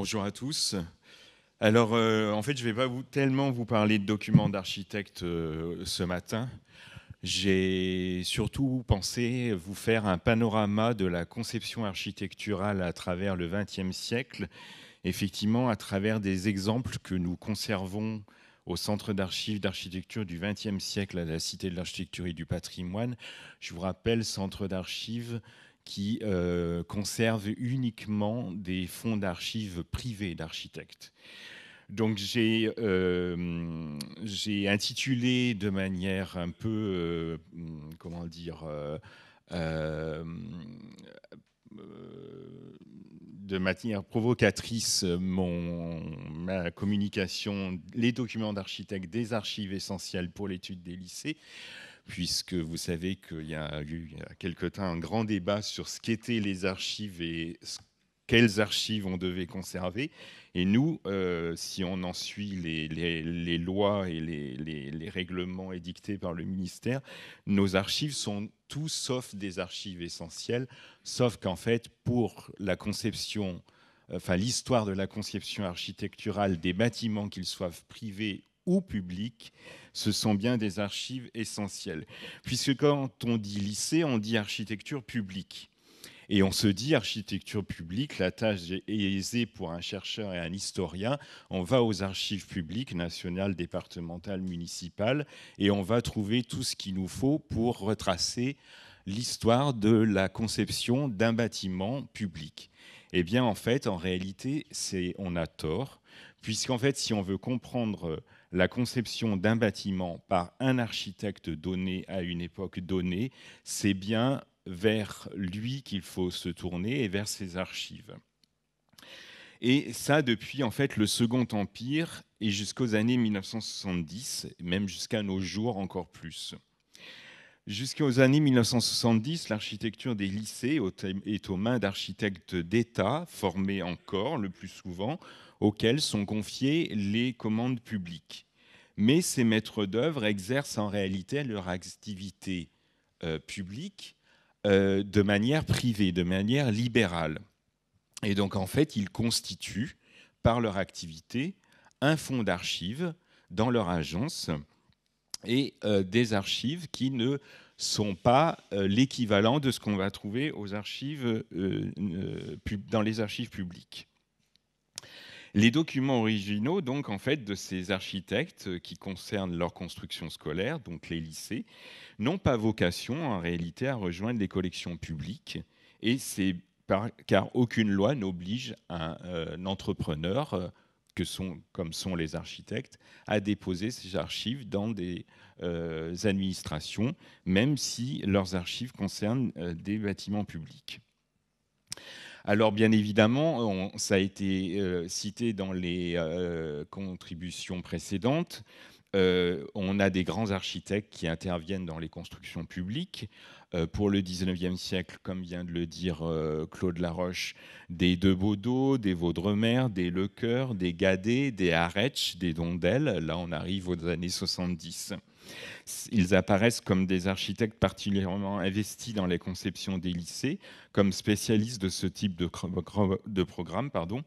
Bonjour à tous. Alors, euh, en fait, je ne vais pas vous, tellement vous parler de documents d'architectes euh, ce matin. J'ai surtout pensé vous faire un panorama de la conception architecturale à travers le XXe siècle, effectivement à travers des exemples que nous conservons au Centre d'archives d'architecture du XXe siècle à la Cité de l'architecture et du patrimoine. Je vous rappelle, Centre d'archives qui euh, conserve uniquement des fonds d'archives privés d'architectes. Donc j'ai euh, intitulé de manière un peu, euh, comment dire, de manière provocatrice mon, ma communication, les documents d'architectes des archives essentielles pour l'étude des lycées, puisque vous savez qu'il y a eu il y a quelque temps un grand débat sur ce qu'étaient les archives et quelles archives on devait conserver. Et nous, euh, si on en suit les, lois et les, les, règlements édictés par le ministère, nos archives sont tout sauf des archives essentielles, sauf qu'en fait, pour la conception, enfin l'histoire de la conception architecturale des bâtiments, qu'ils soient privés ou public, ce sont bien des archives essentielles. Puisque quand on dit lycée, on dit architecture publique. Et on se dit, architecture publique, la tâche est aisée pour un chercheur et un historien. On va aux archives publiques, nationales, départementales, municipales, et on va trouver tout ce qu'il nous faut pour retracer l'histoire de la conception d'un bâtiment public. Eh bien, en fait, en réalité, on a tort, puisqu'en fait, si on veut comprendre la conception d'un bâtiment par un architecte donné à une époque donnée, c'est bien vers lui qu'il faut se tourner et vers ses archives. Et ça depuis en fait le Second Empire et jusqu'aux années 1970, même jusqu'à nos jours encore plus. Jusqu'aux années 1970, l'architecture des lycées est aux mains d'architectes d'État formés encore, le plus souvent, auxquels sont confiées les commandes publiques. Mais ces maîtres d'œuvre exercent en réalité leur activité euh, publique euh, de manière privée, de manière libérale. Et donc en fait, ils constituent, par leur activité, un fonds d'archives dans leur agence et euh, des archives qui ne sont pas euh, l'équivalent de ce qu'on va trouver aux archives, euh, dans les archives publiques. Les documents originaux, donc, en fait, de ces architectes qui concernent leur construction scolaire, donc les lycées, n'ont pas vocation, en réalité, à rejoindre les collections publiques. Et c'est car aucune loi n'oblige un, entrepreneur sont, comme sont les architectes, à déposer ces archives dans des euh, administrations, même si leurs archives concernent euh, des bâtiments publics. Alors bien évidemment, ça a été euh, cité dans les contributions précédentes, euh, on a des grands architectes qui interviennent dans les constructions publiques. Euh, pour le 19e siècle, comme vient de le dire euh, Claude Laroche, des De des Vaudremer, des Lecoeur, des Gadet, des Arech, des Dondel. Là, on arrive aux années 70. Ils apparaissent comme des architectes particulièrement investis dans les conceptions des lycées, comme spécialistes de ce type de, de programme, pardon,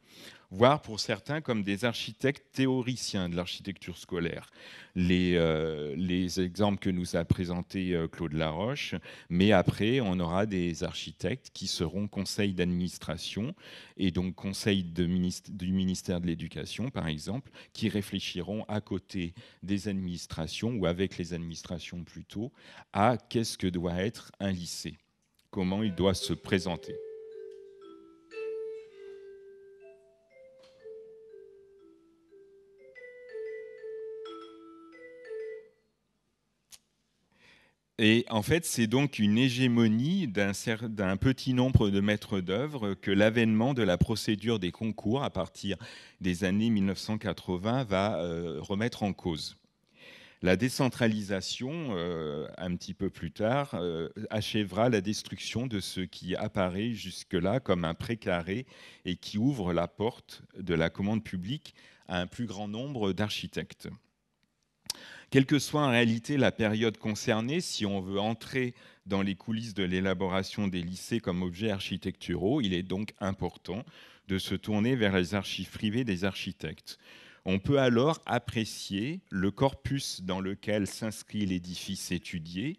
voire pour certains comme des architectes théoriciens de l'architecture scolaire. Les, euh, les, exemples que nous a présentés euh, Claude Laroche, mais après, on aura des architectes qui seront conseils d'administration et donc conseils du ministère de l'Éducation, par exemple, qui réfléchiront à côté des administrations ou avec les administrations plutôt à qu'est-ce que doit être un lycée, comment il doit se présenter. Et en fait, c'est donc une hégémonie d'un petit nombre de maîtres d'œuvre que l'avènement de la procédure des concours à partir des années 1980 va euh, remettre en cause. La décentralisation, euh, un petit peu plus tard, euh, achèvera la destruction de ce qui apparaît jusque-là comme un précaré et qui ouvre la porte de la commande publique à un plus grand nombre d'architectes. Quelle que soit en réalité la période concernée, si on veut entrer dans les coulisses de l'élaboration des lycées comme objets architecturaux, il est donc important de se tourner vers les archives privées des architectes. On peut alors apprécier le corpus dans lequel s'inscrit l'édifice étudié,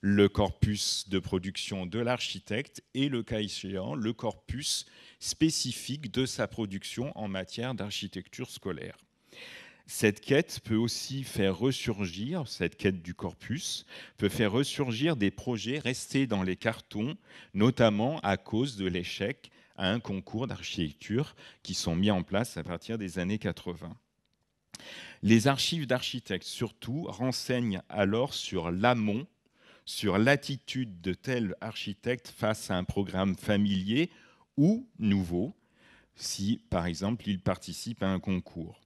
le corpus de production de l'architecte et, le cas échéant, le corpus spécifique de sa production en matière d'architecture scolaire. Cette quête peut aussi faire ressurgir, cette quête du corpus, peut faire ressurgir des projets restés dans les cartons, notamment à cause de l'échec à un concours d'architecture qui sont mis en place à partir des années 80. Les archives d'architectes, surtout, renseignent alors sur l'amont, sur l'attitude de tel architecte face à un programme familier ou nouveau, si par exemple il participe à un concours.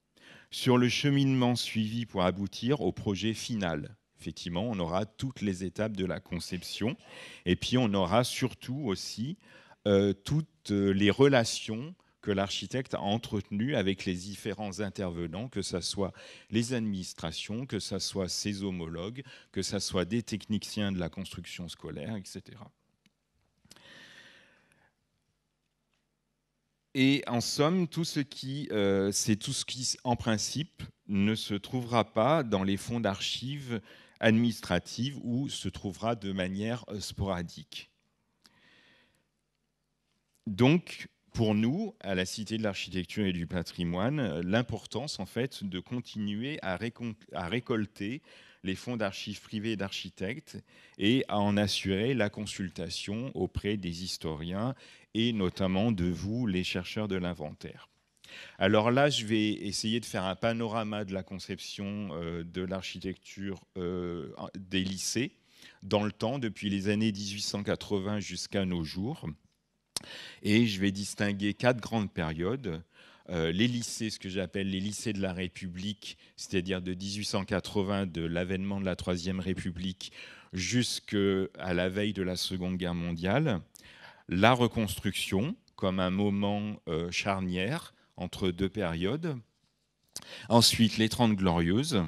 Sur le cheminement suivi pour aboutir au projet final. Effectivement, on aura toutes les étapes de la conception et puis on aura surtout aussi euh, toutes euh, les relations que l'architecte a entretenues avec les différents intervenants, que ce soit les administrations, que ce soit ses homologues, que ce soit des techniciens de la construction scolaire, etc. Et en somme, tout ce qui, euh, c'est tout ce qui, en principe, ne se trouvera pas dans les fonds d'archives administratives ou se trouvera de manière sporadique. Donc, pour nous, à la Cité de l'Architecture et du Patrimoine, l'importance en fait de continuer à, récolter les fonds d'archives privées d'architectes et à en assurer la consultation auprès des historiens et notamment de vous, les chercheurs de l'inventaire. Alors là, je vais essayer de faire un panorama de la conception euh, de l'architecture euh, des lycées dans le temps, depuis les années 1880 jusqu'à nos jours. Et je vais distinguer quatre grandes périodes. Euh, les lycées, ce que j'appelle les lycées de la République, c'est-à-dire de 1880, de l'avènement de la Troisième République, jusqu'à la veille de la Seconde Guerre mondiale. La reconstruction, comme un moment euh, charnière entre deux périodes. Ensuite, les Trente Glorieuses,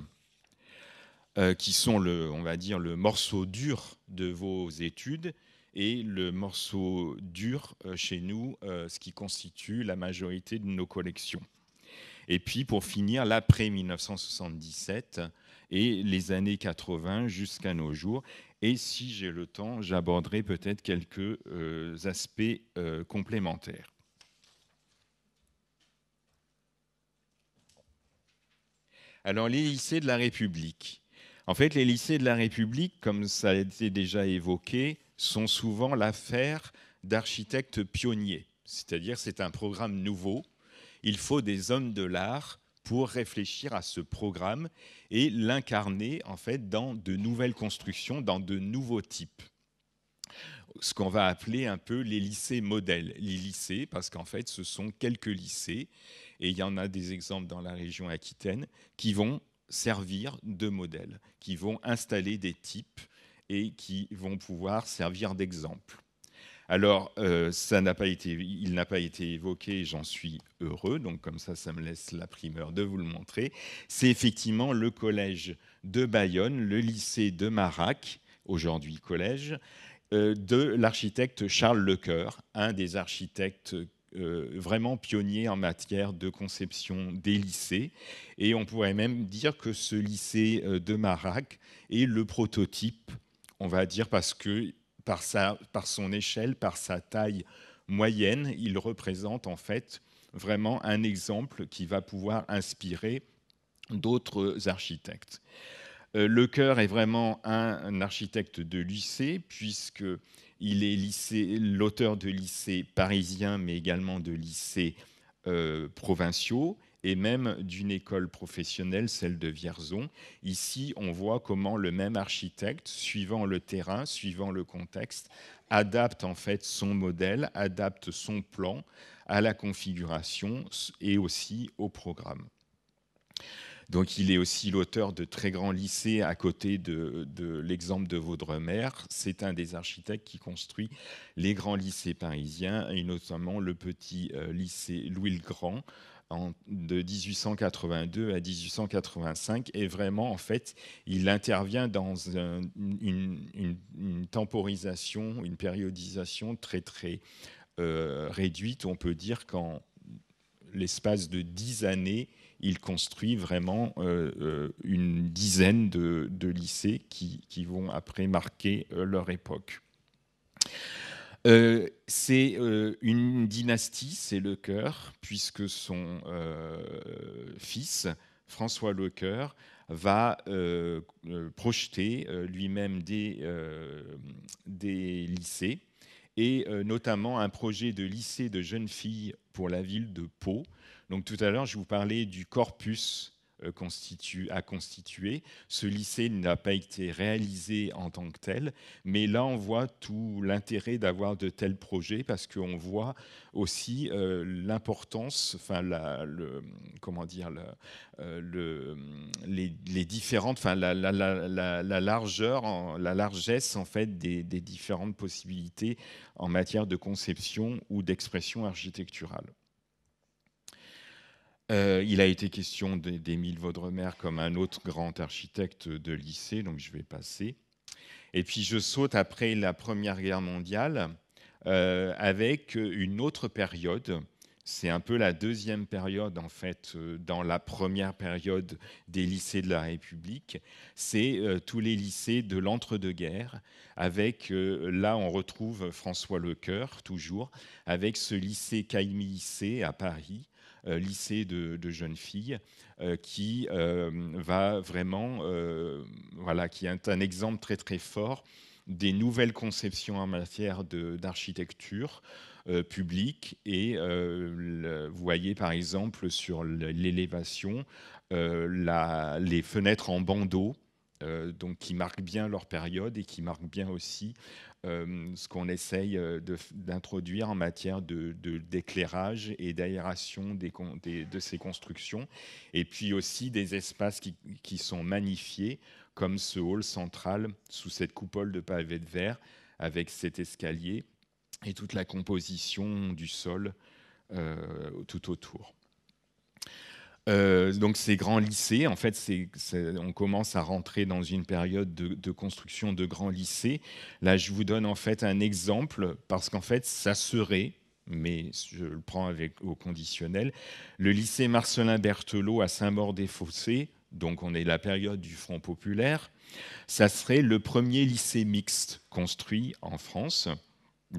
euh, qui sont, le, on va dire, le morceau dur de vos études, et le morceau dur euh, chez nous, euh, ce qui constitue la majorité de nos collections. Et puis pour finir, l'après 1977 et les années 80 jusqu'à nos jours. Et si j'ai le temps, j'aborderai peut-être quelques euh, aspects complémentaires. Alors les lycées de la République. En fait, les lycées de la République, comme ça a été déjà évoqué, sont souvent l'affaire d'architectes pionniers. C'est-à-dire, c'est un programme nouveau. Il faut des hommes de l'art pour réfléchir à ce programme et l'incarner en fait dans de nouvelles constructions, dans de nouveaux types. Ce qu'on va appeler un peu les lycées modèles. Les lycées, parce qu'en fait, ce sont quelques lycées, et il y en a des exemples dans la région aquitaine, qui vont servir de modèles qui vont installer des types et qui vont pouvoir servir d'exemple. Alors, euh, ça n'a pas été, il n'a pas été évoqué, j'en suis heureux, donc comme ça, ça me laisse la primeur de vous le montrer. C'est effectivement le collège de Bayonne, le lycée de Marac, aujourd'hui collège, euh, de l'architecte Charles Lecoeur, un des architectes euh, vraiment pionniers en matière de conception des lycées. Et on pourrait même dire que ce lycée de Marac est le prototype on va dire parce que par, son échelle, par sa taille moyenne, il représente en fait vraiment un exemple qui va pouvoir inspirer d'autres architectes. Euh, le cœur est vraiment un architecte de lycée, puisque il est l'auteur de lycées parisiens, mais également de lycées euh, provinciaux et même d'une école professionnelle, celle de Vierzon. Ici, on voit comment le même architecte, suivant le terrain, suivant le contexte, adapte en fait son modèle, adapte son plan à la configuration et aussi au programme. Donc il est aussi l'auteur de très grands lycées à côté de, l'exemple de Vaudremer. C'est un des architectes qui construit les grands lycées parisiens et notamment le petit euh, lycée Louis le Grand de 1882 à 1885. Et vraiment, en fait, il intervient dans une, temporisation, une périodisation très, très euh, réduite. On peut dire qu'en l'espace de dix années, il construit vraiment euh, euh, une dizaine de, lycées qui, vont après marquer euh, leur époque. c'est une dynastie, c'est Le Coeur, puisque son fils, François Le Coeur, va projeter lui-même des lycées et euh, notamment un projet de lycée de jeunes filles pour la ville de Pau. Donc tout à l'heure, je vous parlais du corpus constitue euh, à constituer. Ce lycée n'a pas été réalisé en tant que tel, mais là on voit tout l'intérêt d'avoir de tels projets parce qu'on voit aussi euh, l'importance, enfin la, le, comment dire, euh, les, différentes, enfin la, largeur, la largesse en fait des différentes possibilités en matière de conception ou d'expression architecturale. Euh, il a été question d'Émile Vaudremer comme un autre grand architecte de lycée, donc je vais passer. Et puis je saute après la Première Guerre mondiale euh, avec une autre période. C'est un peu la deuxième période, en fait, euh, dans la première période des lycées de la République. C'est tous les lycées de l'entre-deux-guerres, avec, là, on retrouve François Lecoeur, toujours, avec ce lycée Caïmi-Lycée à Paris, euh, lycée de, jeunes filles, euh, qui euh, va vraiment, voilà, qui est un exemple très très fort des nouvelles conceptions en matière d'architecture publique. Et vous voyez par exemple sur l'élévation les fenêtres en bandeau euh, donc qui marquent bien leur période et qui marquent bien aussi euh, ce qu'on essaye euh, d'introduire en matière d'éclairage de, et d'aération de ces constructions, et puis aussi des espaces qui, sont magnifiés, comme ce hall central sous cette coupole de pavé de verre, avec cet escalier et toute la composition du sol tout autour. Euh, donc ces grands lycées, en fait, on commence à rentrer dans une période de, construction de grands lycées. Là, je vous donne en fait un exemple parce qu'en fait, ça serait, mais je le prends avec au conditionnel, le lycée Marcelin Berthelot à Saint-Maur-des-Fossés. Donc on est la période du Front populaire. Ça serait le premier lycée mixte construit en France.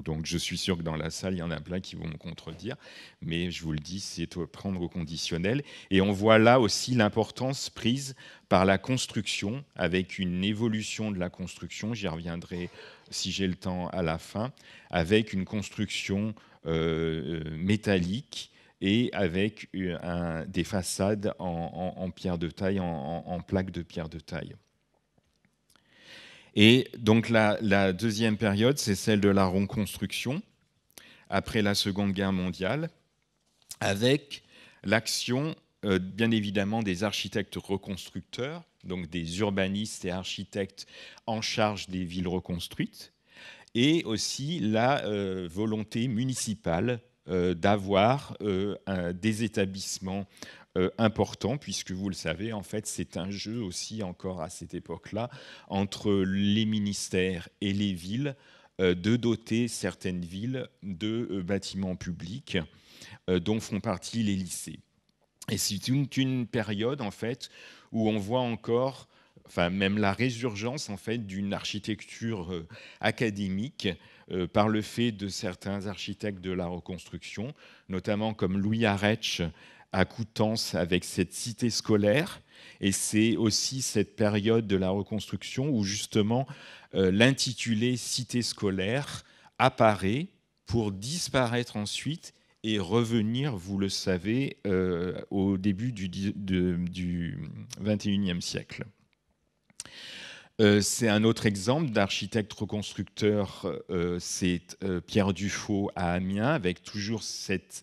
Donc je suis sûr que dans la salle, il y en a plein qui vont me contredire, mais je vous le dis, c'est prendre au conditionnel. Et on voit là aussi l'importance prise par la construction, avec une évolution de la construction, j'y reviendrai si j'ai le temps à la fin, avec une construction euh, euh, métallique et avec euh, des façades en, pierre de taille, en, en plaques de pierre de taille. Et donc la, deuxième période, c'est celle de la reconstruction après la Seconde Guerre mondiale, avec l'action euh, bien évidemment des architectes reconstructeurs, donc des urbanistes et architectes en charge des villes reconstruites, et aussi la euh, volonté municipale euh, d'avoir euh, des établissements euh, importants, puisque vous le savez, en fait, c'est un jeu aussi encore à cette époque-là entre les ministères et les villes de doter certaines villes de bâtiments publics dont font partie les lycées. Et c'est une, période en fait où on voit encore, même la résurgence en fait d'une architecture académique euh, par le fait de certains architectes de la reconstruction, notamment comme Louis Arech à Coutances avec cette cité scolaire. Et c'est aussi cette période de la reconstruction où justement euh, l'intitulé cité scolaire apparaît pour disparaître ensuite et revenir, vous le savez, euh, au début du, XXIe du siècle. Euh, c'est un autre exemple d'architecte reconstructeur, euh, c'est euh, Pierre Dufaux à Amiens, avec toujours cette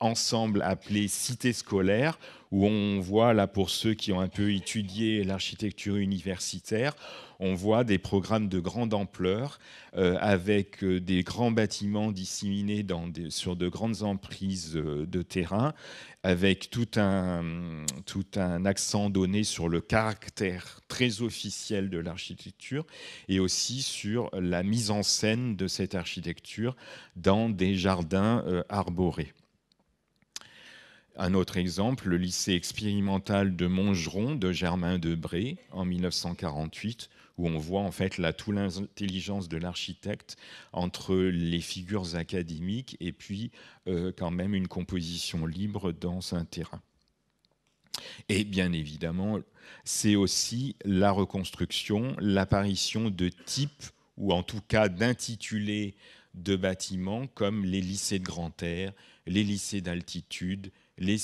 ensemble appelé Cité scolaire, où on voit, là pour ceux qui ont un peu étudié l'architecture universitaire, on voit des programmes de grande ampleur euh, avec euh, des grands bâtiments disséminés sur de grandes emprises euh, de terrain, avec tout un, accent donné sur le caractère très officiel de l'architecture et aussi sur la mise en scène de cette architecture dans des jardins arborés. Un autre exemple, le lycée expérimental de Montgeron de Germain Debré en 1948, où on voit en fait la toute l'intelligence de l'architecte entre les figures académiques et puis euh, quand même une composition libre dans un terrain. Et bien évidemment, c'est aussi la reconstruction, l'apparition de types ou en tout cas d'intitulés de bâtiments comme les lycées de grand air, les lycées d'altitude, les,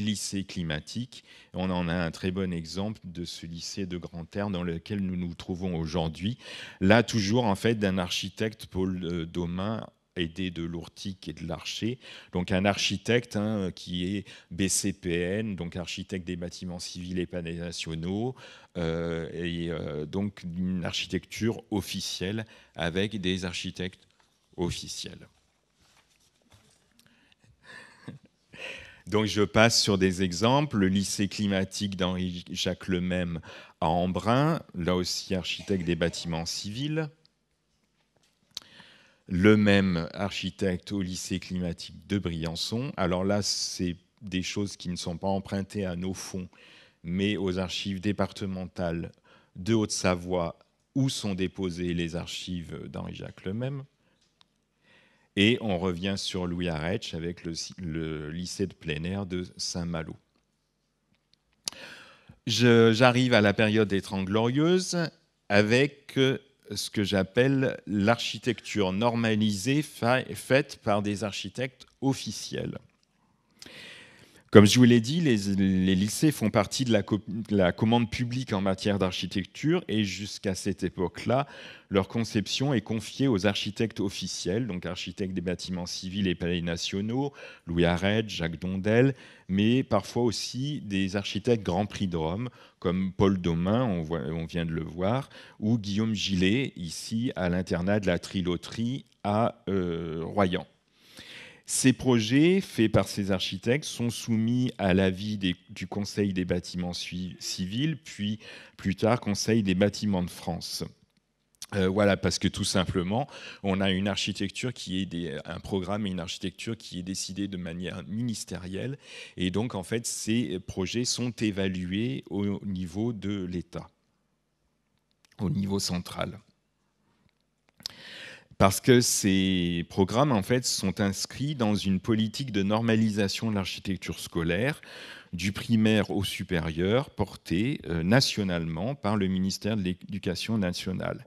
lycées climatiques. On en a un très bon exemple de ce lycée de Grand Terre dans lequel nous nous trouvons aujourd'hui. Là, toujours en fait d'un architecte, Paul euh, Domain, aidé de l'Ourtic et de l'Archer. Donc un architecte hein, qui est BCPN, donc architecte des bâtiments civils et palais nationaux, euh, et euh, donc une architecture officielle avec des architectes officiels. Donc je passe sur des exemples. Le lycée climatique d'Henri-Jacques même à Embrun, là aussi architecte des bâtiments civils. Le même architecte au lycée climatique de Briançon. Alors là, c'est des choses qui ne sont pas empruntées à nos fonds, mais aux archives départementales de Haute-Savoie où sont déposées les archives d'Henri-Jacques même et on revient sur Louis Arech avec le, le lycée de plein air de Saint-Malo. J'arrive à la période des Trente Glorieuses avec euh, ce que j'appelle l'architecture normalisée faite par des architectes officiels. Comme je vous l'ai dit, les, lycées font partie de la, la commande publique en matière d'architecture et jusqu'à cette époque-là, leur conception est confiée aux architectes officiels, donc architectes des bâtiments civils et palais nationaux, Louis Arrête, Jacques Dondel, mais parfois aussi des architectes Grand Prix de Rome, comme Paul Domain, on, on vient de le voir, ou Guillaume Gillet, ici à l'internat de la Triloterie à euh, Royan. Ces projets, faits par ces architectes, sont soumis à l'avis du Conseil des bâtiments civils, puis plus tard Conseil des bâtiments de France. Euh, voilà, parce que tout simplement, on a une architecture qui est un programme et une architecture qui est décidée de manière ministérielle. Et donc, en fait, ces projets sont évalués au niveau de l'État, au niveau central parce que ces programmes en fait sont inscrits dans une politique de normalisation de l'architecture scolaire du primaire au supérieur portée euh, nationalement par le ministère de l'Éducation nationale.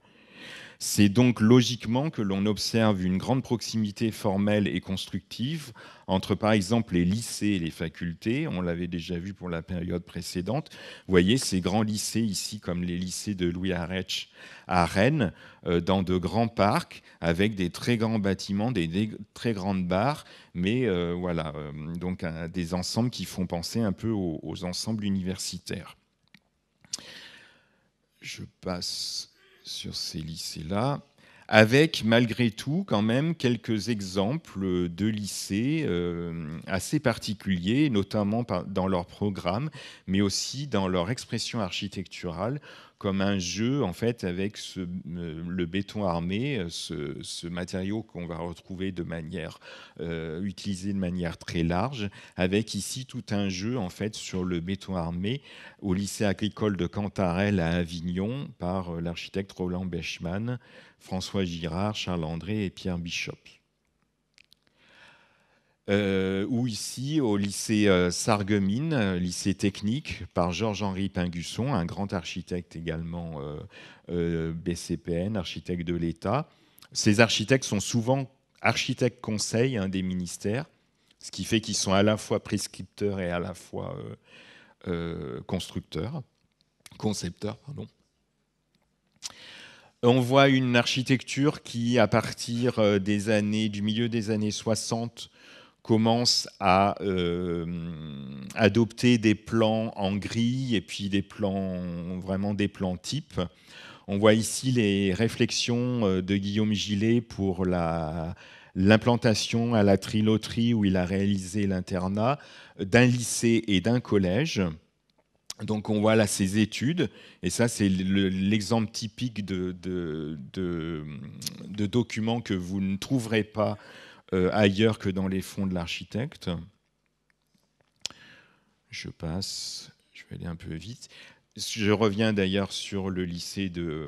C'est donc logiquement que l'on observe une grande proximité formelle et constructive entre, par exemple, les lycées et les facultés. On l'avait déjà vu pour la période précédente. Vous voyez ces grands lycées ici, comme les lycées de Louis Arech à Rennes, euh, dans de grands parcs, avec des très grands bâtiments, des, très grandes barres, mais euh, voilà, euh, donc des ensembles qui font penser un peu aux ensembles universitaires. Je passe sur ces lycées-là, avec malgré tout quand même quelques exemples de lycées euh, assez particuliers, notamment dans leur programme, mais aussi dans leur expression architecturale, comme un jeu en fait avec euh, le béton armé, euh, ce, matériau qu'on va retrouver de manière euh, utilisé de manière très large, avec ici tout un jeu en fait sur le béton armé au lycée agricole de Cantarelle à Avignon par euh, l'architecte Roland Bechmann, François Girard, Charles André et Pierre Bishop. Euh, ou ici au lycée euh, euh lycée technique, par Georges-Henri Pingusson, un grand architecte également euh, BCPN, architecte de l'État. Ces architectes sont souvent architectes conseils hein, des ministères, ce qui fait qu'ils sont à la fois prescripteurs et à la fois constructeurs, concepteurs, On voit une architecture qui, à partir des années, du milieu des années 60, commence à euh, adopter des plans en gris et puis des plans vraiment des plans types. On voit ici les réflexions euh, de Guillaume Gillet pour la, l'implantation à la triloterie où il a réalisé l'internat d'un lycée et d'un collège. Donc on voit là ses études, et ça c'est l'exemple typique de, de, de documents que vous ne trouverez pas euh, ailleurs que dans les fonds de l'architecte. Je passe, je vais aller un peu vite. Je reviens d'ailleurs sur le lycée de,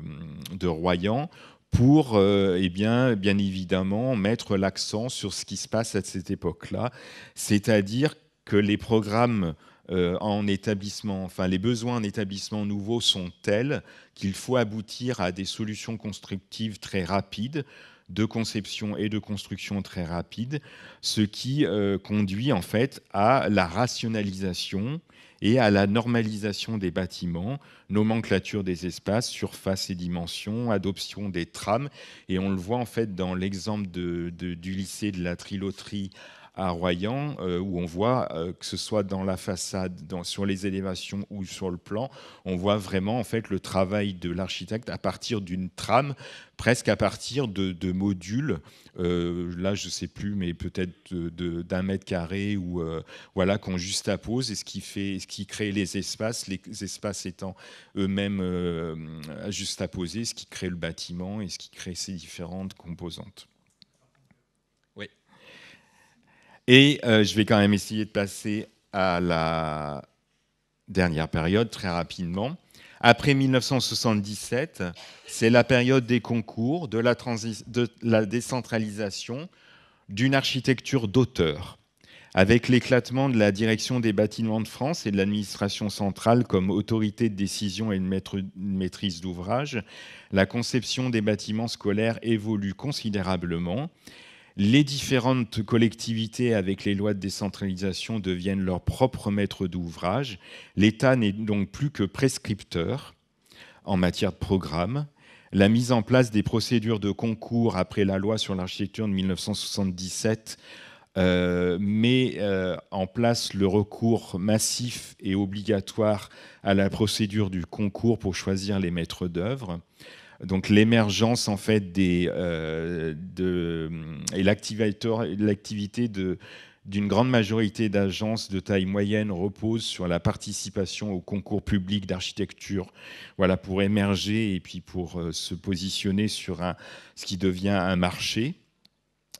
Royan pour, euh, eh bien, bien évidemment, mettre l'accent sur ce qui se passe à cette époque-là, c'est-à-dire que les programmes euh, en établissement, enfin les besoins en établissement nouveau sont tels qu'il faut aboutir à des solutions constructives très rapides de conception et de construction très rapide, ce qui euh, conduit en fait à la rationalisation et à la normalisation des bâtiments, nomenclature des espaces, surface et dimensions, adoption des trames. Et on le voit en fait dans l'exemple du lycée de la Triloterie à Royan, euh, où on voit, euh, que ce soit dans la façade, sur les élévations ou sur le plan, on voit vraiment en fait le travail de l'architecte à partir d'une trame, presque à partir de, modules. Euh, là, je ne sais plus, mais peut-être d'un mètre carré ou voilà qu'on juxtapose et ce qui fait, ce qui crée les espaces, les espaces étant eux-mêmes juxtaposés, ce qui crée le bâtiment et ce qui crée ces différentes composantes. Et euh, je vais quand même essayer de passer à la dernière période très rapidement. Après 1977, c'est la période des concours, de la, de la décentralisation, d'une architecture d'auteur, avec l'éclatement de la direction des bâtiments de France et de l'administration centrale comme autorité de décision et de maîtrise d'ouvrage, la conception des bâtiments scolaires évolue considérablement les différentes collectivités, avec les lois de décentralisation, deviennent leurs propres maîtres d'ouvrage. L'État n'est donc plus que prescripteur en matière de programme. La mise en place des procédures de concours après la loi sur l'architecture de 1977 euh, met euh, en place le recours massif et obligatoire à la procédure du concours pour choisir les maîtres d'œuvre. Donc l'émergence en fait euh, de, et l'activité de d'une grande majorité d'agences de taille moyenne repose sur la participation au concours public d'architecture, voilà pour émerger et puis pour euh, se positionner sur un, ce qui devient un marché.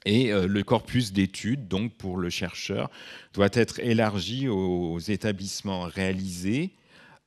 Et euh, le corpus d'études, donc pour le chercheur, doit être élargi aux établissements réalisés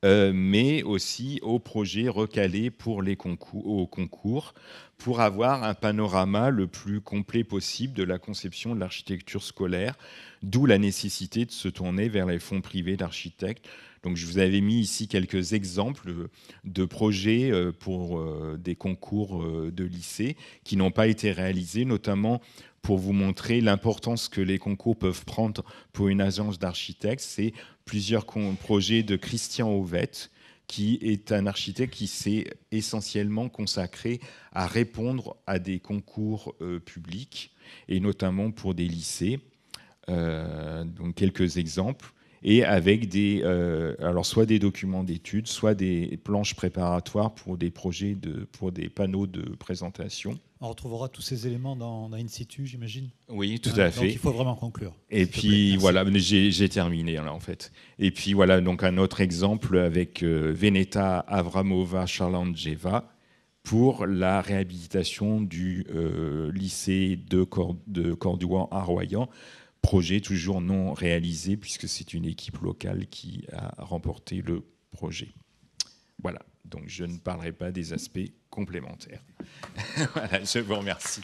euh, mais aussi aux projets recalés pour les concours, concours, pour avoir un panorama le plus complet possible de la conception de l'architecture scolaire, d'où la nécessité de se tourner vers les fonds privés d'architectes. Donc, je vous avais mis ici quelques exemples de projets euh, pour euh, des concours de lycée qui n'ont pas été réalisés, notamment pour vous montrer l'importance que les concours peuvent prendre pour une agence d'architectes. C'est plusieurs projets de Christian Auvette, qui est un architecte qui s'est essentiellement consacré à répondre à des concours euh, publics, et notamment pour des lycées. Euh, donc quelques exemples et avec des, euh, alors soit des documents d'études, soit des planches préparatoires pour des projets, de, pour des panneaux de présentation. On retrouvera tous ces éléments dans, dans situ, j'imagine. Oui, tout à fait. Donc il faut vraiment conclure. Et puis voilà, j'ai terminé là en fait. Et puis voilà, donc un autre exemple avec euh, Veneta Avramova Charlandjeva pour la réhabilitation du euh, lycée de, de Cordouan à Royan projet toujours non réalisé, puisque c'est une équipe locale qui a remporté le projet. Voilà, donc je ne parlerai pas des aspects complémentaires. voilà, je vous remercie.